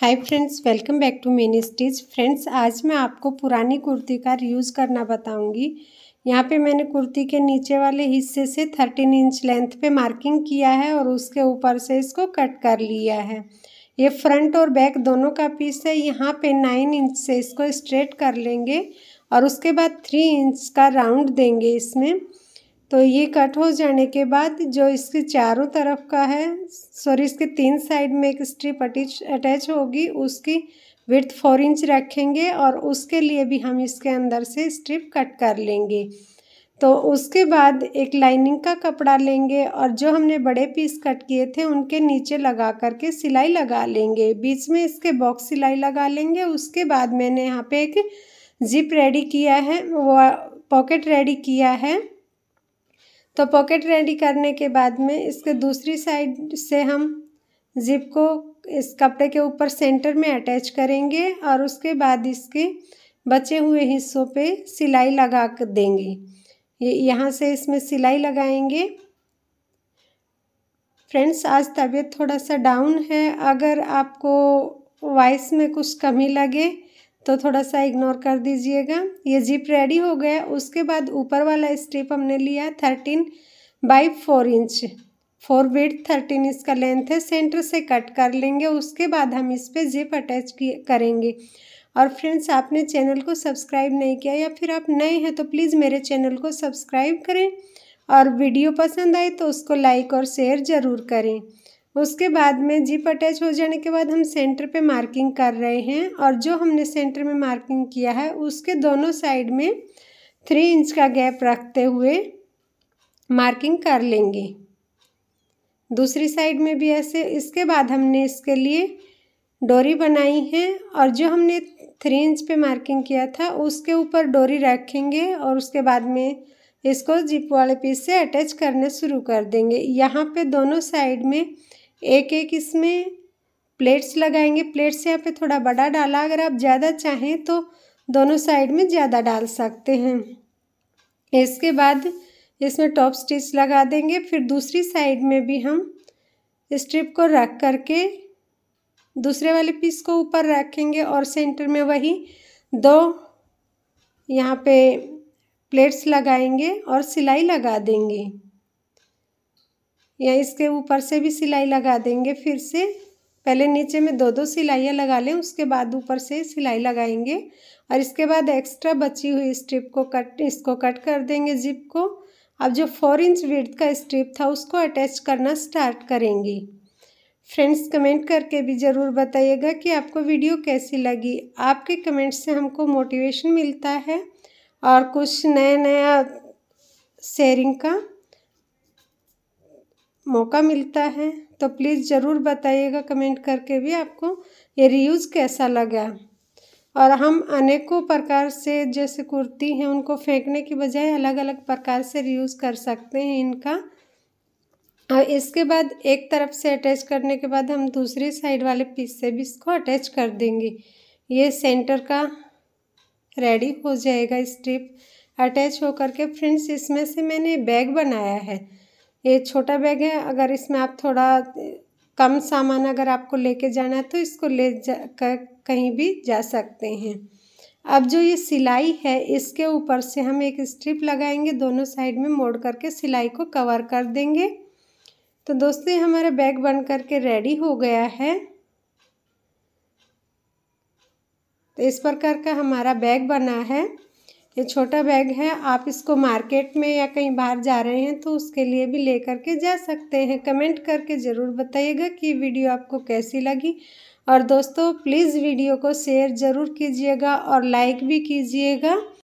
hi friends welcome back to mini stitch friends आज मैं आपको पुरानी कुर्ती का यूज़ करना बताऊंगी यहाँ पे मैंने कुर्ती के नीचे वाले हिस्से से थर्टीन इंच लेंथ पे मार्किंग किया है और उसके ऊपर से इसको कट कर लिया है ये फ्रंट और बैक दोनों का पीस है यहाँ पे नाइन इंच से इसको स्ट्रेट कर लेंगे और उसके बाद थ्री इंच का राउंड देंगे इसमें तो ये कट हो जाने के बाद जो इसके चारों तरफ का है सॉरी इसके तीन साइड में एक स्ट्रिप अटैच अटैच होगी उसकी विर्थ फोर इंच रखेंगे और उसके लिए भी हम इसके अंदर से स्ट्रिप कट कर लेंगे तो उसके बाद एक लाइनिंग का कपड़ा लेंगे और जो हमने बड़े पीस कट किए थे उनके नीचे लगा करके सिलाई लगा लेंगे बीच में इसके बॉक्स सिलाई लगा लेंगे उसके बाद मैंने यहाँ पे एक जिप रेडी किया है वो पॉकेट रेडी किया है तो पॉकेट रेडी करने के बाद में इसके दूसरी साइड से हम जिप को इस कपड़े के ऊपर सेंटर में अटैच करेंगे और उसके बाद इसके बचे हुए हिस्सों पे सिलाई लगा कर देंगे ये यहाँ से इसमें सिलाई लगाएंगे फ्रेंड्स आज तबीयत थोड़ा सा डाउन है अगर आपको वॉइस में कुछ कमी लगे तो थोड़ा सा इग्नोर कर दीजिएगा ये जिप रेडी हो गया उसके बाद ऊपर वाला स्ट्रिप हमने लिया thirteen by four inch four by thirteen इसका लेंथ है सेंटर से कट कर लेंगे उसके बाद हम इस पर जिप अटैच करेंगे और फ्रेंड्स आपने चैनल को सब्सक्राइब नहीं किया या फिर आप नए हैं तो प्लीज़ मेरे चैनल को सब्सक्राइब करें और वीडियो पसंद आए तो उसको लाइक और शेयर ज़रूर करें उसके बाद में जिप अटैच हो जाने के बाद हम सेंटर पे मार्किंग कर रहे हैं और जो हमने सेंटर में मार्किंग किया है उसके दोनों साइड में थ्री इंच का गैप रखते हुए मार्किंग कर लेंगे दूसरी साइड में भी ऐसे इसके बाद हमने इसके लिए डोरी बनाई है और जो हमने थ्री इंच पे मार्किंग किया था उसके ऊपर डोरी रखेंगे और उसके बाद में इसको जिप वाले पीस से अटैच करने शुरू कर देंगे यहाँ पे दोनों साइड में एक एक इसमें प्लेट्स लगाएंगे प्लेट्स यहाँ पे थोड़ा बड़ा डाला अगर आप ज़्यादा चाहें तो दोनों साइड में ज़्यादा डाल सकते हैं इसके बाद इसमें टॉप स्टिच लगा देंगे फिर दूसरी साइड में भी हम स्ट्रिप को रख करके दूसरे वाले पीस को ऊपर रखेंगे और सेंटर में वही दो यहाँ पे प्लेट्स लगाएंगे और सिलाई लगा देंगे या इसके ऊपर से भी सिलाई लगा देंगे फिर से पहले नीचे में दो दो सिलाइयाँ लगा लें उसके बाद ऊपर से सिलाई लगाएंगे और इसके बाद एक्स्ट्रा बची हुई स्ट्रिप को कट इसको कट कर देंगे जिप को अब जो फोर इंच विड्थ का स्ट्रिप था उसको अटैच करना स्टार्ट करेंगी फ्रेंड्स कमेंट करके भी ज़रूर बताइएगा कि आपको वीडियो कैसी लगी आपके कमेंट से हमको मोटिवेशन मिलता है और कुछ नया नया शेयरिंग का मौका मिलता है तो प्लीज़ ज़रूर बताइएगा कमेंट करके भी आपको ये रियूज़ कैसा लगा और हम अनेकों प्रकार से जैसे कुर्ती हैं उनको फेंकने की बजाय अलग अलग प्रकार से रियूज़ कर सकते हैं इनका और इसके बाद एक तरफ से अटैच करने के बाद हम दूसरी साइड वाले पीस से भी इसको अटैच कर देंगे ये सेंटर का रेडी हो जाएगा स्ट्रिप अटैच होकर के फ्रेंड्स इसमें से मैंने बैग बनाया है ये छोटा बैग है अगर इसमें आप थोड़ा कम सामान अगर आपको लेके जाना है तो इसको ले जा कहीं भी जा सकते हैं अब जो ये सिलाई है इसके ऊपर से हम एक स्ट्रिप लगाएंगे दोनों साइड में मोड़ करके सिलाई को कवर कर देंगे तो दोस्तों हमारा बैग बन करके रेडी हो गया है तो इस प्रकार का हमारा बैग बना है ये छोटा बैग है आप इसको मार्केट में या कहीं बाहर जा रहे हैं तो उसके लिए भी ले करके जा सकते हैं कमेंट करके ज़रूर बताइएगा कि वीडियो आपको कैसी लगी और दोस्तों प्लीज़ वीडियो को शेयर ज़रूर कीजिएगा और लाइक भी कीजिएगा